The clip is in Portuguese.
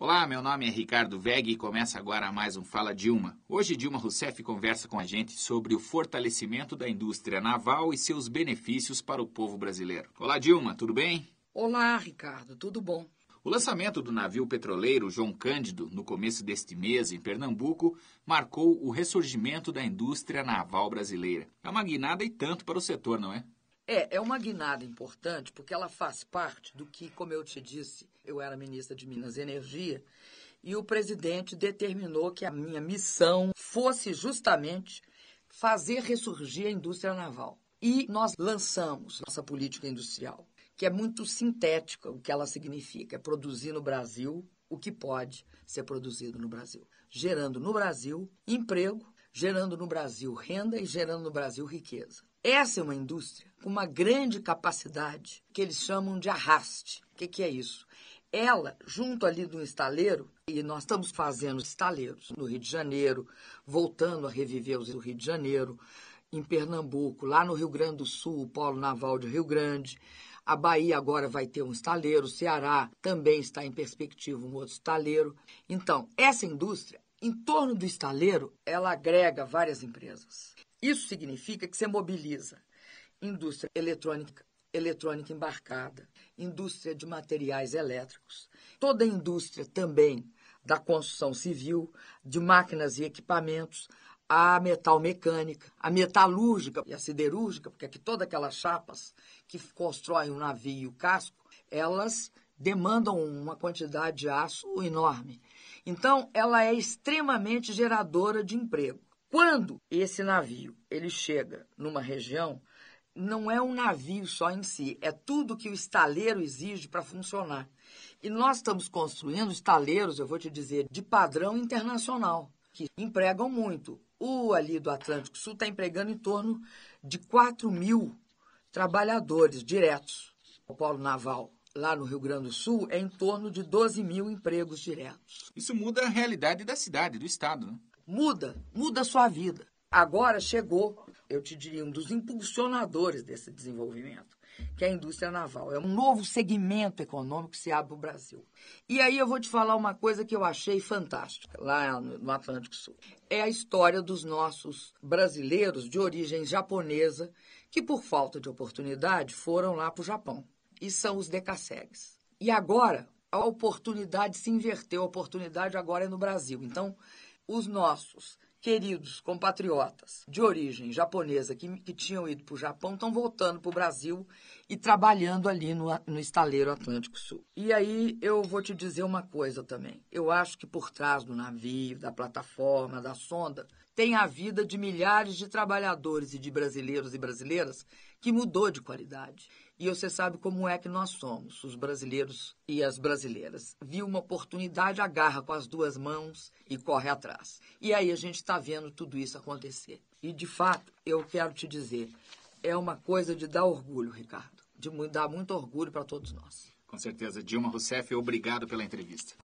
Olá, meu nome é Ricardo Veg e começa agora mais um Fala Dilma. Hoje Dilma Rousseff conversa com a gente sobre o fortalecimento da indústria naval e seus benefícios para o povo brasileiro. Olá, Dilma, tudo bem? Olá, Ricardo, tudo bom? O lançamento do navio petroleiro João Cândido no começo deste mês em Pernambuco marcou o ressurgimento da indústria naval brasileira. É uma guinada e tanto para o setor, não é? É, é uma guinada importante porque ela faz parte do que, como eu te disse, eu era ministra de Minas e Energia e o presidente determinou que a minha missão fosse justamente fazer ressurgir a indústria naval. E nós lançamos nossa política industrial, que é muito sintética o que ela significa, é produzir no Brasil o que pode ser produzido no Brasil, gerando no Brasil emprego, gerando no Brasil renda e gerando no Brasil riqueza. Essa é uma indústria com uma grande capacidade que eles chamam de arraste. O que, que é isso? Ela, junto ali do estaleiro, e nós estamos fazendo estaleiros no Rio de Janeiro, voltando a reviver os do Rio de Janeiro, em Pernambuco, lá no Rio Grande do Sul, o Polo Naval de Rio Grande. A Bahia agora vai ter um estaleiro, o Ceará também está em perspectiva um outro estaleiro. Então, essa indústria, em torno do estaleiro, ela agrega várias empresas. Isso significa que você mobiliza indústria eletrônica, eletrônica embarcada, indústria de materiais elétricos, toda a indústria também da construção civil, de máquinas e equipamentos, a metal mecânica, a metalúrgica e a siderúrgica, porque aqui todas aquelas chapas que constroem o um navio e o casco, elas demandam uma quantidade de aço enorme. Então, ela é extremamente geradora de emprego. Quando esse navio ele chega numa região, não é um navio só em si, é tudo que o estaleiro exige para funcionar. E nós estamos construindo estaleiros, eu vou te dizer, de padrão internacional, que empregam muito. O ali do Atlântico Sul está empregando em torno de 4 mil trabalhadores diretos. O polo naval lá no Rio Grande do Sul é em torno de 12 mil empregos diretos. Isso muda a realidade da cidade, do estado, né? Muda, muda a sua vida. Agora chegou, eu te diria, um dos impulsionadores desse desenvolvimento, que é a indústria naval. É um novo segmento econômico que se abre para o Brasil. E aí eu vou te falar uma coisa que eu achei fantástica lá no Atlântico Sul. É a história dos nossos brasileiros de origem japonesa que, por falta de oportunidade, foram lá para o Japão. E são os decassegues. E agora, a oportunidade se inverteu, a oportunidade agora é no Brasil. Então, os nossos queridos compatriotas de origem japonesa que, que tinham ido para o Japão estão voltando para o Brasil e trabalhando ali no, no estaleiro Atlântico Sul. E aí eu vou te dizer uma coisa também. Eu acho que por trás do navio, da plataforma, da sonda, tem a vida de milhares de trabalhadores e de brasileiros e brasileiras que mudou de qualidade. E você sabe como é que nós somos, os brasileiros e as brasileiras. Viu uma oportunidade, agarra com as duas mãos e corre atrás. E aí a gente está vendo tudo isso acontecer. E, de fato, eu quero te dizer, é uma coisa de dar orgulho, Ricardo. De dar muito orgulho para todos nós. Com certeza. Dilma Rousseff, obrigado pela entrevista.